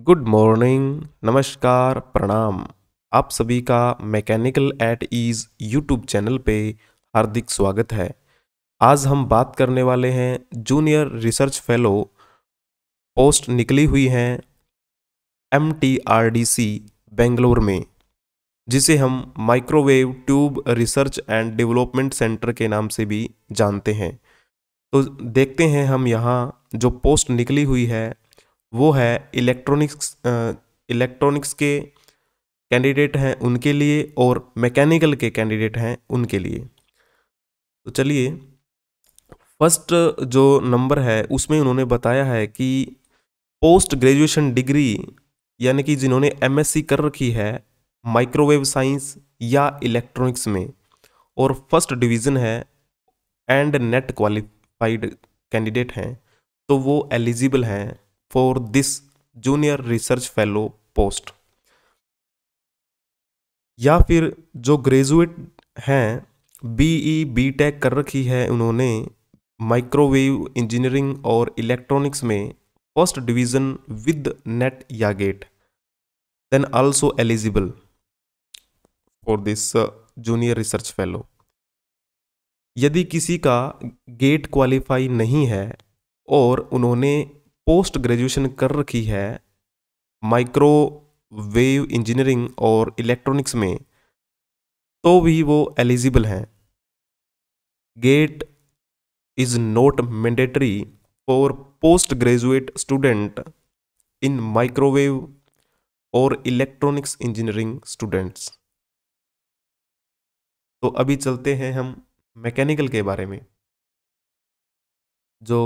good morning नमस्कार प्रणाम आप सभी का mechanical at ease YouTube channel पे हार्दिक स्वागत है आज हम बात करने वाले हैं जूनियर रिसर्च फेलो पोस्ट निकली हुई हैं M T R D C Bangalore में जिसे हम microwave tube research and development centre के नाम से भी जानते हैं तो देखते हैं हम यहाँ जो पोस्ट निकली हुई है वो है इलेक्ट्रॉनिक्स इलेक्ट्रॉनिक्स के कैंडिडेट हैं उनके लिए और मैकेनिकल के कैंडिडेट हैं उनके लिए तो चलिए फर्स्ट जो नंबर है उसमें उन्होंने बताया है कि पोस्ट ग्रेजुएशन डिग्री यानी कि जिन्होंने एमएससी कर रखी है माइक्रोवेव साइंस या इलेक्ट्रॉनिक्स में और फर्स्ट डिवीज़न है एंड नेट क्वालिफाइड कैंडिडेट हैं तो वो एलिजिबल हैं for this junior research fellow post या फिर जो ग्रेजुएट हैं बी ई बी टेक कर रखी है उन्होंने माइक्रोवेव इंजीनियरिंग और इलेक्ट्रॉनिक्स में फर्स्ट डिवीजन विद नेट या GATE then also eligible for this junior research fellow यदि किसी का गेट क्वालिफाई नहीं है और उन्होंने पोस्ट ग्रेजुएशन कर रखी है माइक्रोवेव इंजीनियरिंग और इलेक्ट्रॉनिक्स में तो भी वो एलिजिबल हैं GATE is not mandatory for post graduate student in microwave और इलेक्ट्रॉनिक्स इंजीनियरिंग स्टूडेंट्स तो अभी चलते हैं हम मैकेनिकल के बारे में जो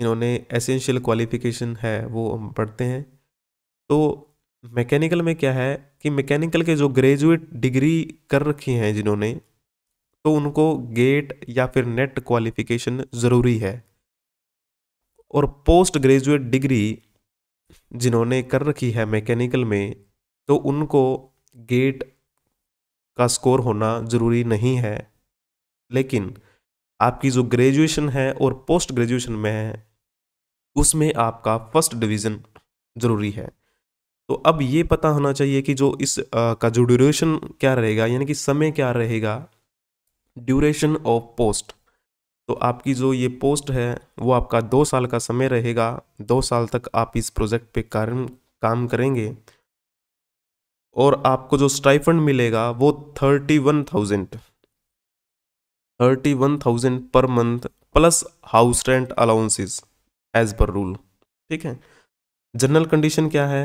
इन्होंने एसेंशियल क्वालिफिकेशन है वो हम पढ़ते हैं तो मैकेनिकल में क्या है कि मैकेनिकल के जो ग्रेजुएट डिग्री कर रखी हैं जिन्होंने तो उनको गेट या फिर नेट क्वालिफिकेशन ज़रूरी है और पोस्ट ग्रेजुएट डिग्री जिन्होंने कर रखी है मैकेनिकल में तो उनको गेट का स्कोर होना ज़रूरी नहीं है लेकिन आपकी जो ग्रेजुएशन है और पोस्ट ग्रेजुएशन में है उसमें आपका फर्स्ट डिवीज़न ज़रूरी है तो अब ये पता होना चाहिए कि जो इस आ, का जो ड्यूरेशन क्या रहेगा यानी कि समय क्या रहेगा ड्यूरेशन ऑफ पोस्ट तो आपकी जो ये पोस्ट है वो आपका दो साल का समय रहेगा दो साल तक आप इस प्रोजेक्ट पे कार्य काम करेंगे और आपको जो स्टाइफंड मिलेगा वो thirty one thousand thirty one thousand per month plus house rent allowances as per rule ठीक है जनरल कंडीशन क्या है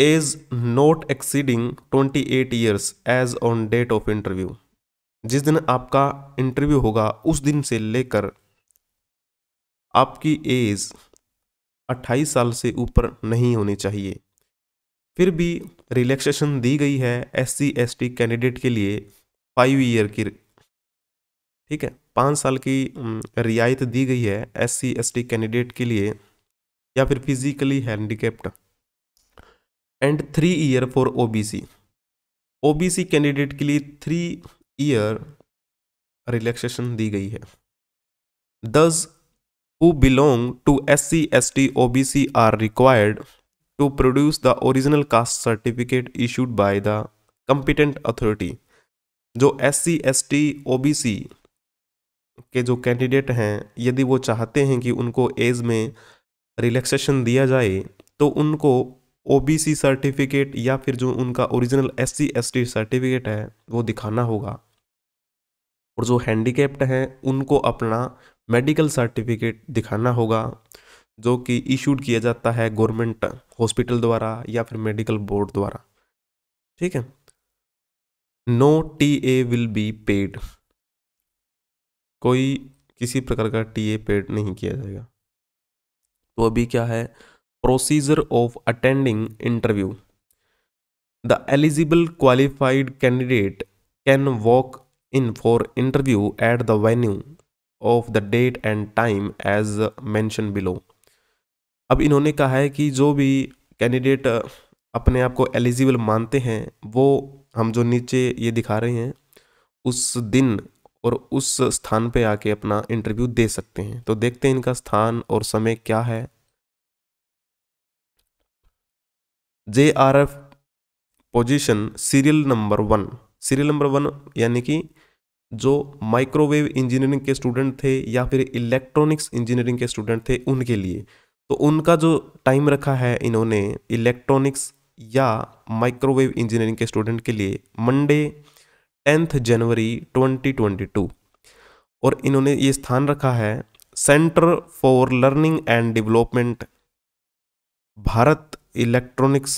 age not exceeding twenty eight years age on date of interview जिस दिन आपका इंटरव्यू होगा उस दिन से लेकर आपकी एज 28 साल से ऊपर नहीं होनी चाहिए फिर भी रिलैक्सेशन दी गई है एस सी कैंडिडेट के लिए फाइव ईयर की ठीक है पाँच साल की रियायत दी गई है S C S T candidate के लिए या फिर physically handicapped and three year for O B C O B C candidate के लिए थ्री ईयर रिलैक्सेशन दी गई है those who belong to S C S T O B C are required to produce the original caste certificate issued by the competent authority जो S C S T O B C के जो candidate हैं यदि वो चाहते हैं कि उनको एज में रिलैक्सेशन दिया जाए तो उनको ओ सर्टिफिकेट या फिर जो उनका ओरिजिनल एस टी सर्टिफिकेट है वो दिखाना होगा और जो हैंडीकेप्ड हैं उनको अपना मेडिकल सर्टिफिकेट दिखाना होगा जो कि इशूड किया जाता है गवर्नमेंट हॉस्पिटल द्वारा या फिर मेडिकल बोर्ड द्वारा ठीक है no T A will be paid कोई किसी प्रकार का टीए पेड नहीं किया जाएगा तो अभी क्या है procedure of attending interview the eligible qualified candidate can walk in for interview at the venue of the date and time as mention below अब इन्होंने कहा है कि जो भी कैंडिडेट अपने आप को एलिजिबल मानते हैं वो हम जो नीचे ये दिखा रहे हैं उस दिन और उस स्थान पे आके अपना इंटरव्यू दे सकते हैं तो देखते हैं इनका स्थान और समय क्या है J R F position serial number one serial number one यानी कि जो माइक्रोवेव इंजीनियरिंग के स्टूडेंट थे या फिर इलेक्ट्रॉनिक्स इंजीनियरिंग के स्टूडेंट थे उनके लिए तो उनका जो टाइम रखा है इन्होंने इलेक्ट्रॉनिक्स या माइक्रोवेव इंजीनियरिंग के स्टूडेंट के लिए मंडे टेंथ जनवरी 2022 और इन्होंने ये स्थान रखा है centre for learning and development Bharat electronics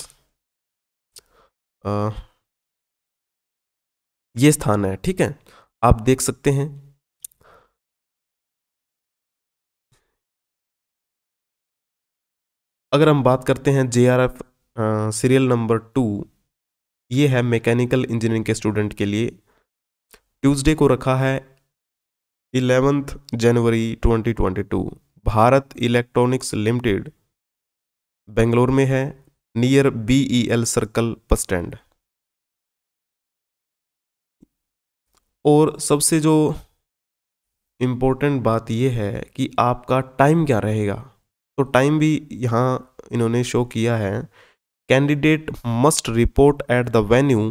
ये स्थान है ठीक है आप देख सकते हैं अगर हम बात करते हैं J R F serial number two ये है मैकेनिकल इंजीनियरिंग के स्टूडेंट के लिए ट्यूसडे को रखा है इलेवेंथ जनवरी 2022 भारत इलेक्ट्रॉनिक्स लिमिटेड बेंगलोर में है near B E L circle bus stand और सबसे जो इम्पोर्टेंट बात यह है कि आपका टाइम क्या रहेगा तो टाइम भी यहाँ इन्होंने शो किया है candidate must report at the venue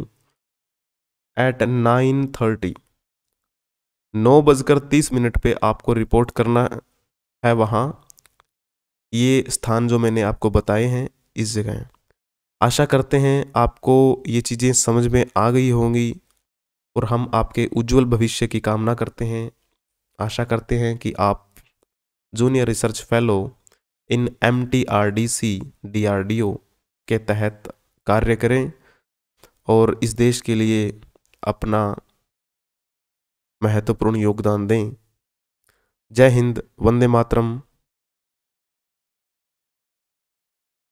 at nine thirty नौ बजकर तीस मिनट पे आपको रिपोर्ट करना है वहाँ ये स्थान जो मैंने आपको बताए हैं इस जगह आशा करते हैं आपको ये चीज़ें समझ में आ गई होंगी और हम आपके उज्जवल भविष्य की कामना करते हैं आशा करते हैं कि आप junior research fellow in M T R D C D R D O के तहत कार्य करें और इस देश के लिए अपना महत्वपूर्ण योगदान दें जय हिंद वंदे मातरम